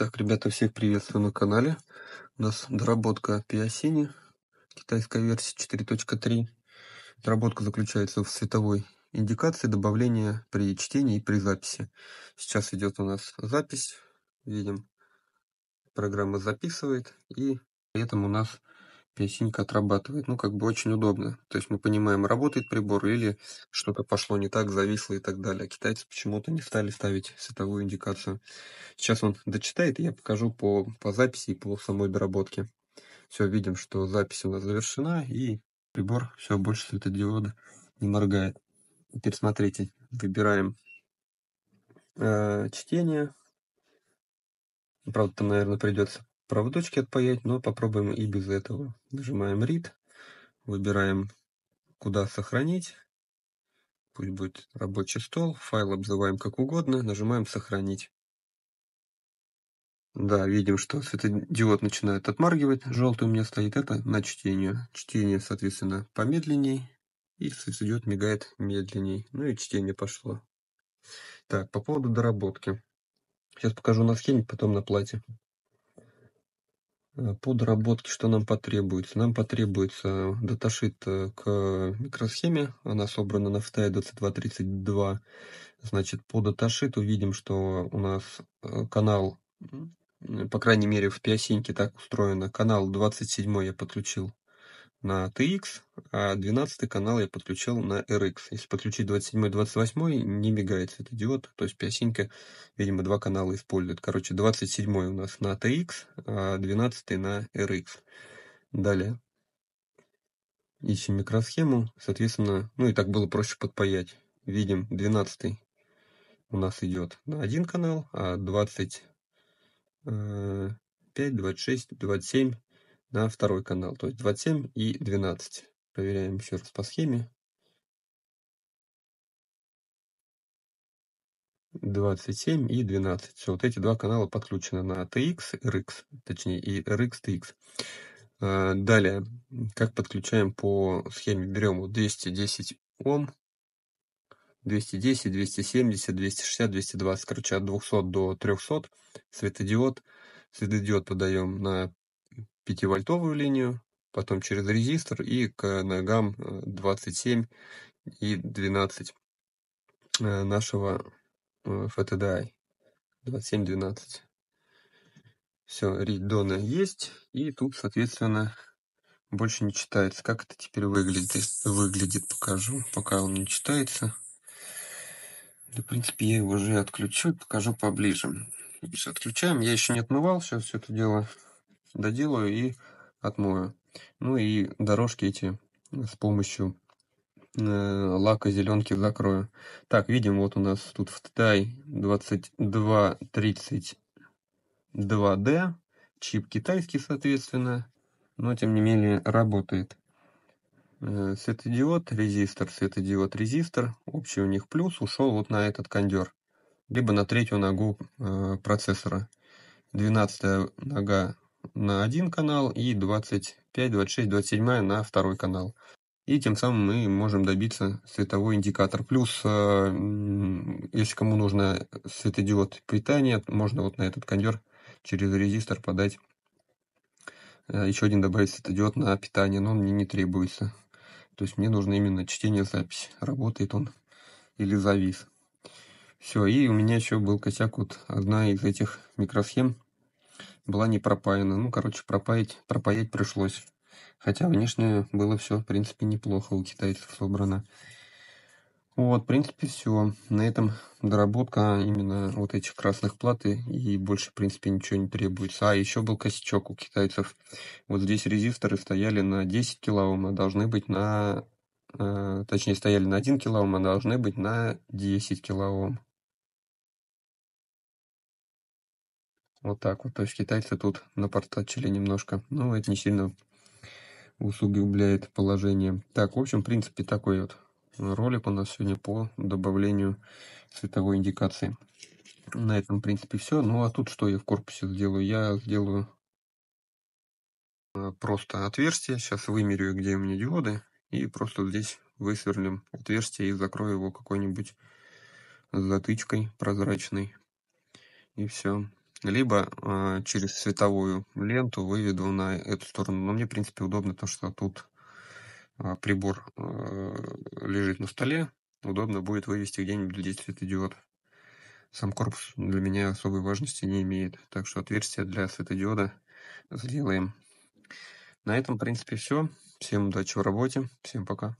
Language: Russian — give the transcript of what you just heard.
Так, ребята, всех приветствую на канале. У нас доработка пиосини, китайская версия 4.3. Доработка заключается в световой индикации добавления при чтении и при записи. Сейчас идет у нас запись, видим, программа записывает, и при этом у нас синька отрабатывает. Ну, как бы очень удобно. То есть мы понимаем, работает прибор или что-то пошло не так, зависло и так далее. А китайцы почему-то не стали ставить световую индикацию. Сейчас он дочитает, и я покажу по, по записи и по самой доработке. Все, видим, что запись у нас завершена, и прибор все больше светодиода не моргает. Теперь смотрите, выбираем э, чтение. Правда, там, наверное, придется проводочки отпаять, но попробуем и без этого. Нажимаем read, выбираем куда сохранить. Пусть будет рабочий стол, файл обзываем как угодно, нажимаем сохранить. Да, видим, что светодиод начинает отмаргивать, желтый у меня стоит, это на чтение. Чтение, соответственно, помедленней, и светодиод мигает медленней. Ну и чтение пошло. Так, по поводу доработки. Сейчас покажу на схеме, потом на плате. Э, подработки, что нам потребуется? Нам потребуется даташит э, к микросхеме, она собрана на FTI 2232. Значит, по даташиту видим, что у нас э, канал, по крайней мере в пиосиньке так устроено, канал 27 я подключил на TX, а 12 канал я подключал на RX. Если подключить 27 и 28, не мигает светодиод, то есть пиосинька, видимо, два канала использует. Короче, 27 у нас на TX, а 12 на RX. Далее. Ищем микросхему, соответственно, ну и так было проще подпаять. Видим, 12 у нас идет на один канал, а 25, 26, 27 на второй канал, то есть 27 и 12. Проверяем еще раз по схеме. 27 и 12. Все, вот эти два канала подключены на TX, RX, точнее, и RX, TX. А, далее, как подключаем по схеме? Берем вот 210 Ом, 210, 270, 260, 220, короче, от 200 до 300 светодиод. Светодиод подаем на пятивольтовую линию, потом через резистор и к ногам 27 э, и 12 э, нашего FTDI. 27-12. Все, риддона есть, и тут, соответственно, больше не читается. Как это теперь выглядит? Выглядит, покажу, пока он не читается. Да, в принципе, я его уже отключу, покажу поближе. Отключаем, я еще не отмывал сейчас все это дело доделаю и отмою. Ну и дорожки эти с помощью э, лака зеленки закрою. Так, видим, вот у нас тут в Китай 2232D, чип китайский, соответственно, но тем не менее работает. Э, светодиод, резистор, светодиод, резистор, общий у них плюс ушел вот на этот кондер, либо на третью ногу э, процессора. 12 нога на один канал и 25, 26, 27 на второй канал. И тем самым мы можем добиться световой индикатор. Плюс, э, если кому нужно светодиод питания, можно вот на этот кондер через резистор подать э, еще один добавить светодиод на питание, но он мне не требуется. То есть мне нужно именно чтение запись. Работает он или завис. Все, и у меня еще был косяк вот одна из этих микросхем была не пропаяна. Ну, короче, пропаять, пропаять пришлось. Хотя внешне было все, в принципе, неплохо у китайцев собрано. Вот, в принципе, все. На этом доработка а именно вот этих красных платы и больше, в принципе, ничего не требуется. А, еще был косячок у китайцев. Вот здесь резисторы стояли на 10 килоом, а должны быть на... Э, точнее, стояли на 1 килоом, а должны быть на 10 килоом. Вот так вот. То есть китайцы тут напортачили немножко. Но это не сильно усугубляет положение. Так, в общем, в принципе, такой вот ролик у нас сегодня по добавлению цветовой индикации. На этом, в принципе, все. Ну, а тут что я в корпусе сделаю? Я сделаю а, просто отверстие. Сейчас вымерю, где у меня диоды. И просто здесь высверлим отверстие и закрою его какой-нибудь затычкой прозрачной. И все либо э, через световую ленту выведу на эту сторону. Но мне, в принципе, удобно, потому что тут э, прибор э, лежит на столе. Удобно будет вывести где-нибудь, где светодиод. Сам корпус для меня особой важности не имеет. Так что отверстие для светодиода сделаем. На этом, в принципе, все. Всем удачи в работе. Всем пока.